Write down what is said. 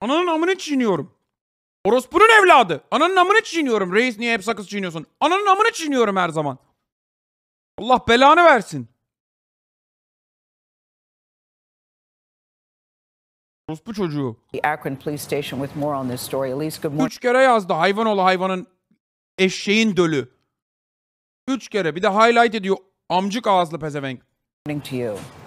Ananın amını çiğniyorum. Orospu'nun evladı. Ananın amını çiğniyorum. Reis niye hep sakız çiğniyorsun? Ananın amını çiğniyorum her zaman. Allah belanı versin. Orospu çocuğu. Üç kere yazdı hayvan ola hayvanın eşeğin dölü. Üç kere bir de highlight ediyor amcık ağızlı pezevenk. to you.